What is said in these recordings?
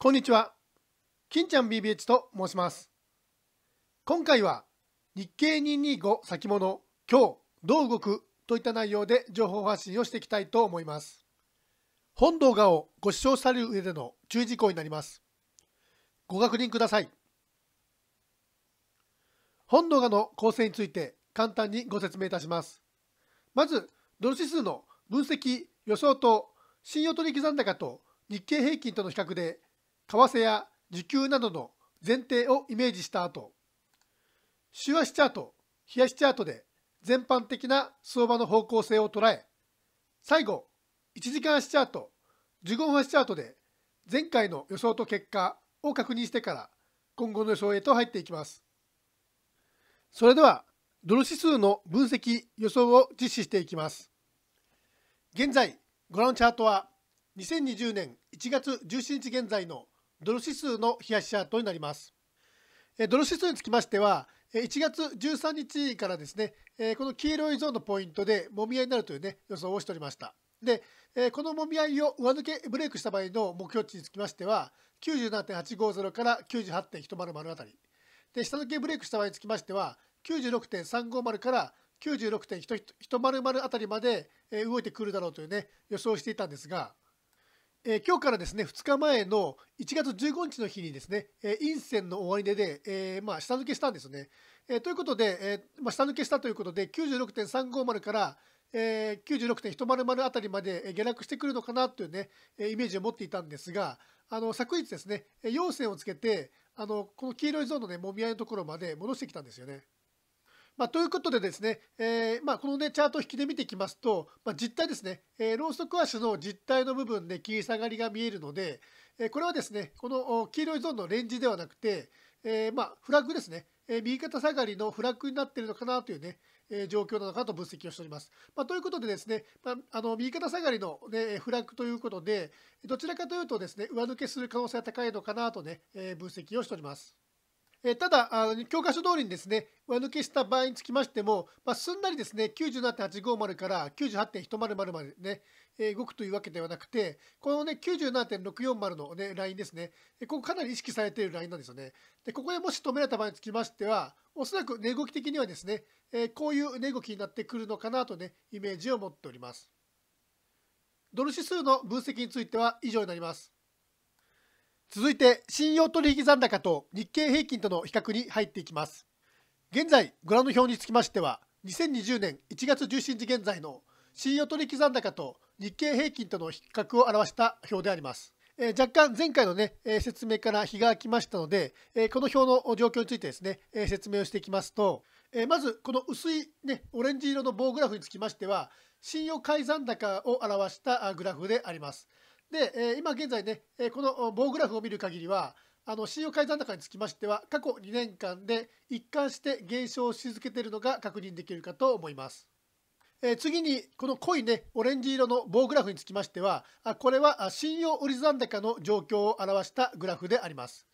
こんにちは。金ちゃん BBH と申します。今回は日経225先物今日どう動くといった内容で情報発信をしていきたいと思います。本動画をご視聴される上での注意事項になります。ご確認ください。本動画の構成について簡単にご説明いたします。まず、ドル指数の分析、予想と信用取引残高と日経平均との比較で為替や需給などの前提をイメージした後、週足チャート、日足チャートで全般的な相場の方向性を捉え、最後、1時間足チャート、15分足チャートで前回の予想と結果を確認してから今後の予想へと入っていきます。それでは、ドル指数の分析予想を実施していきます。現在、ご覧のチャートは2020年1月17日現在のドル指数の冷やしチャートになります。ドル指数につきましては、1月13日からですね、この黄色いゾーンのポイントでもみ合いになるというね、予想をしておりました。で、このもみ合いを上抜けブレイクした場合の目標値につきましては、97.850から98.100あたり。で、下抜けブレイクした場合につきましては、96.350から96.100あたりまで動いてくるだろうというね、予想していたんですが、え今日からですね、2日前の1月15日の日にですね、えー、陰線の終値で、えー、まあ、下抜けしたんですよね。えー、ということで、えまあ、下抜けしたということで、96.350から、え96.100あたりまで下落してくるのかなというね、イメージを持っていたんですが、あの昨日ですね、陽線をつけて、あのこの黄色いゾーンのね、もみ合いのところまで戻してきたんですよね。まあ、ということでですね、えー、まあ、このね、チャート引きで見ていきますと、まあ、実態ですね、えー、ローソク足の実態の部分で切り下がりが見えるので、えー、これはですね、この黄色いゾーンのレンジではなくて、えまあ、フラッグですね、え右肩下がりのフラッグになっているのかなというね、え状況なのかと分析をしております。まあ、ということでですね、まあ、あの右肩下がりの、ね、フラッグということで、どちらかというとですね、上抜けする可能性が高いのかなとね、え分析をしております。えただあの、教科書通りにですね、上抜けした場合につきましても、まあ、すんなりですね、97.850から98.100までね、えー、動くというわけではなくて、このね、97.640の、ね、ラインですね、ここかなり意識されているラインなんですよね。で、ここでもし止められた場合につきましては、おそらく値動き的にはですね、えー、こういう値動きになってくるのかなとね、イメージを持っております。ドル指数の分析については以上になります。続いて信用取引残高と日経平均との比較に入っていきます現在ご覧の表につきましては2020年1月17日現在の信用取引残高と日経平均との比較を表した表でありますえー、若干前回のね、えー、説明から日が空きましたので、えー、この表の状況についてですね、え説明をしていきますと、えまずこの薄いね、オレンジ色の棒グラフにつきましては、信用改ざん高を表したグラフであります。で、え今現在ね、えこの棒グラフを見る限りは、あの、信用改ざん高につきましては、過去2年間で一貫して減少し続けているのが確認できるかと思います。え次に、この濃いね、オレンジ色の棒グラフにつきましては、これは信用売り残高の状況を表したグラフであります。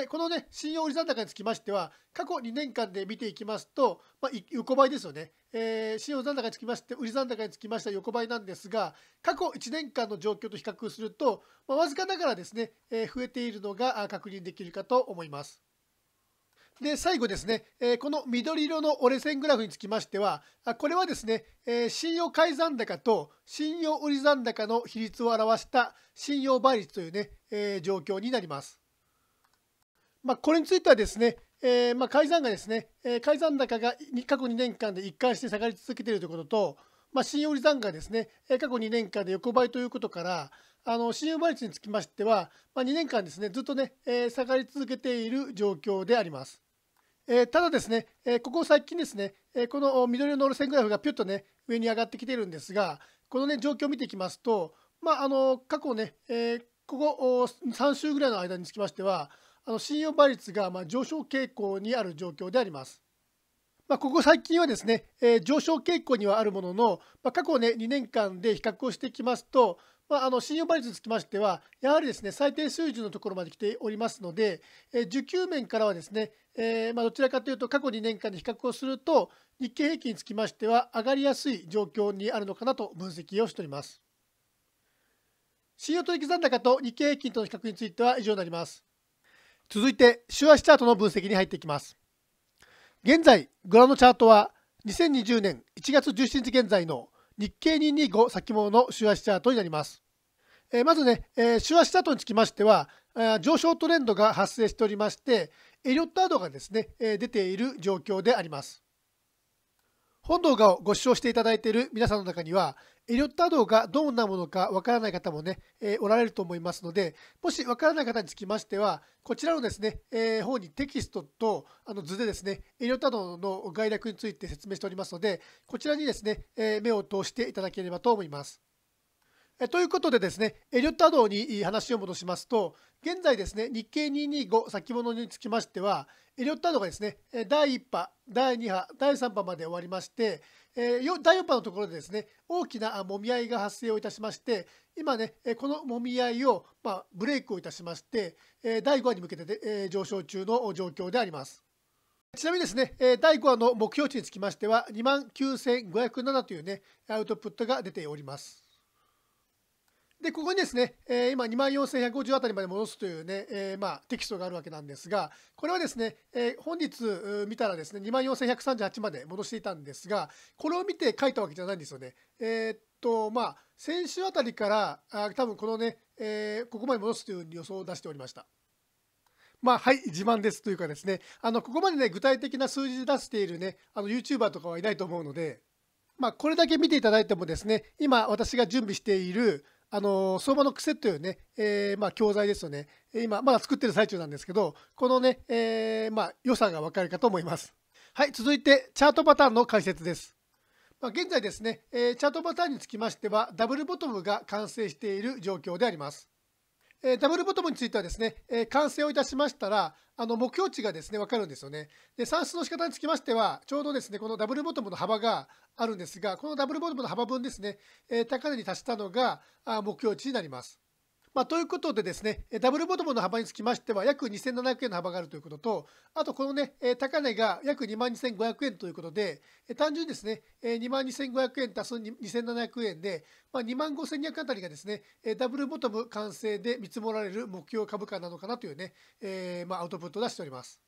で、このね、信用売り残高につきましては、過去2年間で見ていきますと、まあ、横ばいですよね。えー、信用残高につきまして、売り残高につきましては横ばいなんですが、過去1年間の状況と比較すると、まあ、わずかながらですね、えー、増えているのが確認できるかと思います。で、最後ですね、えー、この緑色の折れ線グラフにつきましては、これはですね、えー、信用改ざん高と信用売り残高の比率を表した信用倍率というね、えー、状況になります。まあ、これについてはですね、えー、まあ改ざんがですね、えー、改ざん高が過去2年間で一貫して下がり続けているということと、まあ、信用利残がですね、過去2年間で横ばいということから、あの信用倍率につきましては、まあ、2年間ですね、ずっとね、えー、下がり続けている状況であります。えー、ただですね、えー、ここ最近ですね、えー、この緑色の路線グラフがピュッとね、上に上がってきているんですが、このね、状況を見ていきますと、まあ、あの過去ね、えー、ここ3週ぐらいの間につきましては、あの信用倍率がま上昇傾向にある状況であります。まあ、ここ最近はですね、えー、上昇傾向にはあるものの、まあ、過去、ね、2年間で比較をしていきますと、まあ、あの信用倍率につきましては、やはりですね最低水準のところまで来ておりますので、えー、需給面からはですね、えー、まどちらかというと、過去2年間で比較をすると、日経平均につきましては、上がりやすい状況にあるのかなと分析をしております。信用取引残高と日経平均との比較については以上になります。続いて週足チャートの分析に入っていきます現在グラのチャートは2020年1月17日現在の日経225先物の週足チャートになりますえまずね、え週足チャートにつきましては上昇トレンドが発生しておりましてエリオットアドがですね、え出ている状況であります本動画をご視聴していただいている皆さんの中にはエリオット波動がどんなものかわからない方もね、えー、おられると思いますので、もしわからない方につきましては、こちらのですね、えー、方にテキストとあの図でですね、エリオット波動の概略について説明しておりますので、こちらにですね、えー、目を通していただければと思います。えということでですね、エリオット波動に話を戻しますと、現在ですね、日経225先物につきましては、エリオット波動がですね、第1波、第2波、第3波まで終わりまして、えー、第4波のところでですね大きなもみ合いが発生をいたしまして今ねこのもみ合いを、まあ、ブレイクをいたしまして第5波に向けて、えー、上昇中の状況であります。ちなみにですね、第5波の目標値につきましては、2万9507というね、アウトプットが出ております。で、ここにですね、えー、今24,150あたりまで戻すというね、えー、まあ、テキストがあるわけなんですが、これはですね、えー、本日見たらですね、24,138まで戻していたんですが、これを見て書いたわけじゃないんですよね。えー、っと、まあ、先週あたりから、あ多分このね、えここまで戻すという予想を出しておりました。まあ、はい、自慢ですというかですね、あの、ここまでね、具体的な数字で出しているね、あの、YouTuber とかはいないと思うので、まあ、これだけ見ていただいてもですね、今私が準備している、あの相場の癖というね、えー、まあ、教材ですよね、今、まだ作ってる最中なんですけど、このね、えー、まあ、良さが分かるかと思います。はい、続いて、チャートパターンの解説です。まあ、現在ですね、えチャートパターンにつきましては、ダブルボトムが完成している状況であります。えダブルボトムについてはですね、え完成をいたしましたら、あの目標値がですね分かるんですよね。で算出の仕方につきましては、ちょうどですねこのダブルボトムの幅があるんですが、このダブルボトムの幅分ですね、え高値に達したのが目標値になります。まあ、ということでですね、ダブルボトムの幅につきましては、約2700円の幅があるということと、あとこのね、高値が約22,500円ということで、単純にですね、22,500円足す2,700円で、まあ、25,200あたりがですね、ダブルボトム完成で見積もられる目標株価なのかなというね、えー、まあ、アウトプットを出しております。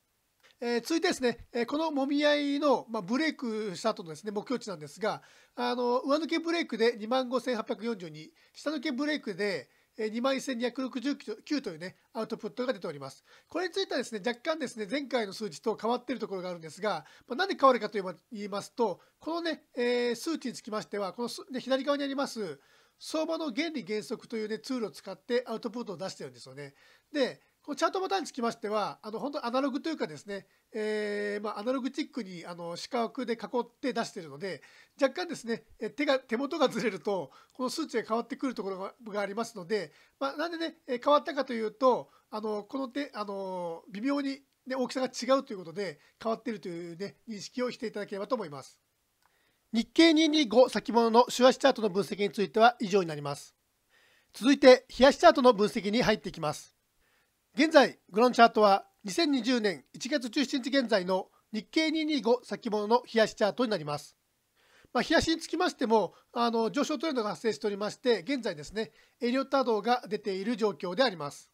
えー、続いてですね、このもみ合いの、まあ、ブレイクした後のですね、目標値なんですが、あの、上抜けブレイクで25,842、下抜けブレイクで2万1269というね、アウトプットが出ております。これについてはですね、若干ですね、前回の数値と変わっているところがあるんですが、まあ、で変わるかと言いますと、このね、えー、数値につきましては、この、ね、左側にあります、相場の原理原則というね、ツールを使ってアウトプットを出してるんですよね。で、このチャートボタンにつきましては、あの本当アナログというかですね、えー、まあ、アナログチックにあの四角で囲って出しているので、若干ですね、手が手元がずれると、この数値が変わってくるところがありますので、まあ、なんでね、変わったかというと、あのこの手あの微妙に、ね、大きさが違うということで、変わっているという、ね、認識をしていただければと思います。日経225先物の週足チャートの分析については以上になります。続いて、冷やしチャートの分析に入っていきます。現在グロンチャートは2020年1月17日現在の日経225先物の冷やしチャートになります。まあ、冷やしにつきましてもあの上昇トレンドが発生しておりまして現在ですねエリオット波動が出ている状況であります。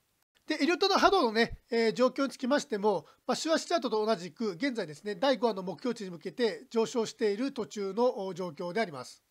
でエリオット波動のね、えー、状況につきましても、まあ、週シチャートと同じく現在ですね第5波の目標値に向けて上昇している途中の状況であります。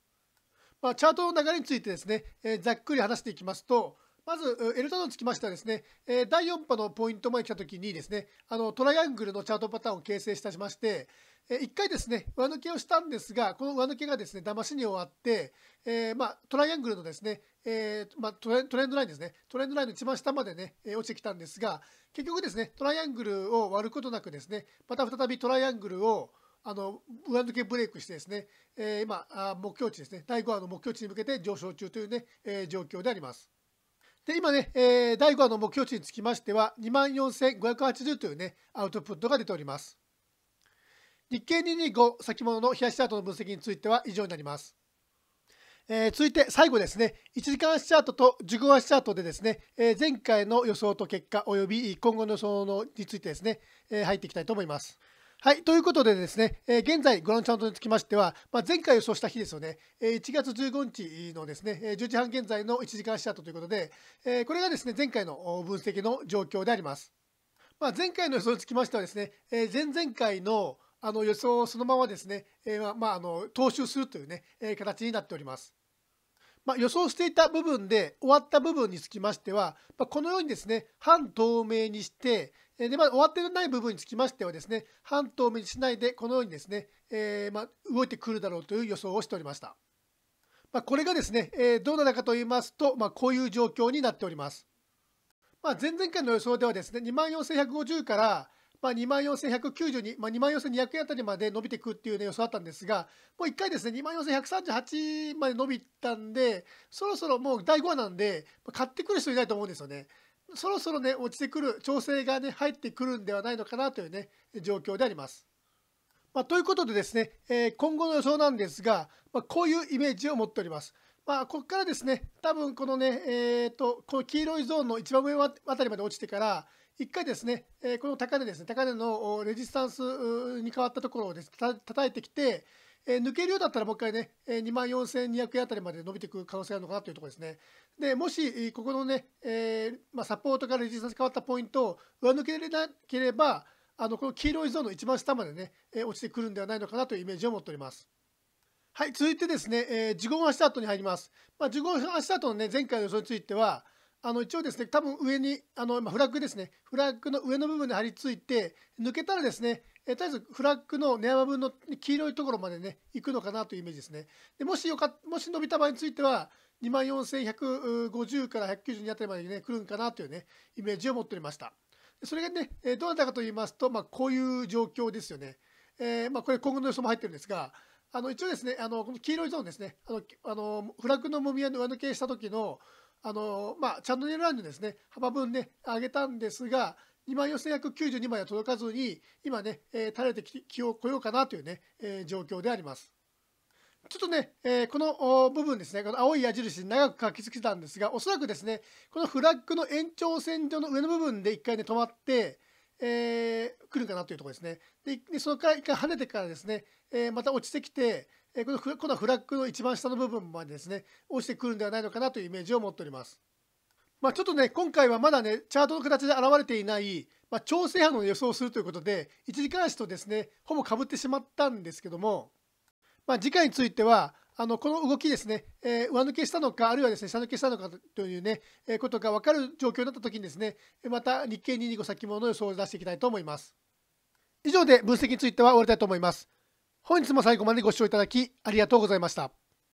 まあ、チャートの流れについてですね、えー、ざっくり話していきますとまず、エルタドンつきましてはですね、第4波のポイントまで来たときにですね、あの、トライアングルのチャートパターンを形成したしまして、1回ですね、上抜けをしたんですが、この上抜けがですね、騙しに終わって、えー、まあ、トライアングルのですね、えー、まあ、トレンドラインですね、トレンドラインの一番下までね、落ちてきたんですが、結局ですね、トライアングルを割ることなくですね、また再びトライアングルをあの上抜けブレイクしてですね、えー、今、目標値ですね、第5波の目標値に向けて上昇中というね、え状況であります。で今ね、えー、第5話の目標値につきましては24,580というねアウトプットが出ております日経225先物の冷やしチャートの分析については以上になりますえー、続いて最後ですね、1時間足チャートと1 5足チャートでですね、えー、前回の予想と結果及び今後の予想のについてですね、えー、入っていきたいと思います。はい、ということでですね、えー、現在ご覧のチャンネルにつきましては、まあ、前回予想した日ですよね、えー、1月15日のですね、10時半現在の1時間足跡ということで、えー、これがですね、前回の分析の状況であります。まあ、前回の予想につきましてはですね、え前々回のあの予想をそのままですね、えまあ、あの踏襲するというね、え形になっております。まあ、予想していた部分で終わった部分につきましては、まあ、このようにですね、半透明にして、で、まあ、終わってない部分につきましてはですね、半島を目にしないで、このようにですね、えー、まあ、動いてくるだろうという予想をしておりました。まあ、これがですね、えー、どうなのかと言いますと、まあ、こういう状況になっております。まあ、前々回の予想ではですね、24,150から、まあ、24,190に、まあ、24,200あたりまで伸びていくっていう、ね、予想だったんですが、もう1回ですね、24,138まで伸びたんで、そろそろもう第5話なんで、買ってくる人いないと思うんですよね。そろそろね、落ちてくる、調整がね、入ってくるんではないのかなというね、状況であります。まあ、ということでですね、えー、今後の予想なんですが、まあ、こういうイメージを持っております。まあ、ここからですね、多分このね、えーと、この黄色いゾーンの一番上あたりまで落ちてから、1回ですね、えー、この高値ですね、高値のレジスタンスに変わったところをです、ね、叩いてきて、えー、抜けるようだったらもう一回ね、えー、2万4200円あたりまで伸びていく可能性あるのかなというところですね。で、もし、ここのね、えー、まあ、サポートからレジスタンス変わったポイントを上抜けれなければ、あのこの黄色いゾーンの一番下までね、え落ちてくるんではないのかなというイメージを持っております。はい、続いてですね、えー、15分足スタートに入ります。まあ、15分足スタートのね、前回の予想については、あの一応ですね、多分上に、あのまあ、フラッグですね、フラッグの上の部分に張り付いて、抜けたらですね、えー、あえずフラッグの値幅分の黄色いところまでね、行くのかなというイメージですね。でもしよか、もし伸びた場合については、24,150から192あたりまでね、来るんかなというね、イメージを持っておりました。それがね、どうなったかと言いますと、まあ、こういう状況ですよね。えー、まあ、これ今後の予想も入ってるんですが、あの一応ですね、あのこの黄色いゾーンですね、あのあのフラッグのもみ合いの上抜けした時の、あのまあ、チャンネルラインのですね、幅分ね、上げたんですが、2万4 1 9 2枚は届かずに、今ね、えー、垂れてきよを来ようかなというね、えー、状況であります。ちょっとね、えー、この部分ですね、この青い矢印長く書きつけたんですが、おそらくですね、このフラッグの延長線上の上の部分で一回ね、止まって、えー、来るかなというところですね。で、そのから一回跳ねてからですね、えー、また落ちてきて、えー、このフラッグの一番下の部分までですね、落ちてくるんではないのかなというイメージを持っております。まあ、ちょっとね、今回はまだね、チャートの形で現れていない、まあ、調整波の予想をするということで、1時間足とですね、ほぼかぶってしまったんですけども、まあ、次回については、あのこの動きですね、えー、上抜けしたのか、あるいはですね下抜けしたのかというね、えー、ことが分かる状況になったときにですね、また日経225先物の予想を出していきたいと思います。以上で分析については終わりたいと思います。本日も最後までご視聴いただきありがとうございました。